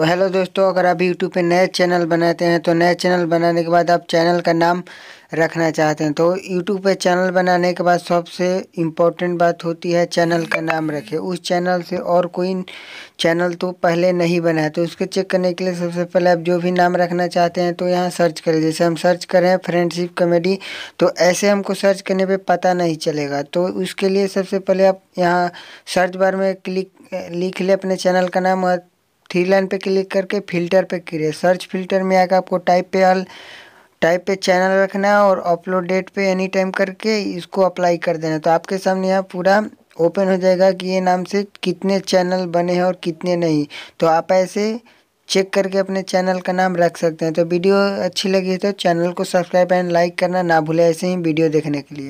तो हेलो दोस्तों अगर आप यूट्यूब पे नए चैनल बनाते हैं तो नए चैनल बनाने के बाद आप चैनल का नाम रखना चाहते हैं तो यूट्यूब पे चैनल बनाने के बाद सबसे इम्पोर्टेंट बात होती है चैनल का नाम रखें उस चैनल से और कोई चैनल तो पहले नहीं बना है तो उसको चेक करने के लिए सबसे पहले आप जो भी नाम रखना चाहते हैं तो यहाँ सर्च करें जैसे हम सर्च करें फ्रेंडशिप कॉमेडी तो ऐसे हमको सर्च करने पर पता नहीं चलेगा तो उसके लिए सबसे पहले आप यहाँ सर्च बार में क्लिक लिख लें अपने चैनल का नाम और थ्री लाइन पे क्लिक करके फिल्टर पे करिए सर्च फिल्टर में आकर आपको टाइप पे ऑल टाइप पे चैनल रखना है और अपलोड डेट पे एनी टाइम करके इसको अप्लाई कर देना तो आपके सामने यहाँ पूरा ओपन हो जाएगा कि ये नाम से कितने चैनल बने हैं और कितने नहीं तो आप ऐसे चेक करके अपने चैनल का नाम रख सकते हैं तो वीडियो अच्छी लगी तो चैनल को सब्सक्राइब एंड लाइक करना ना भूले ऐसे ही वीडियो देखने के लिए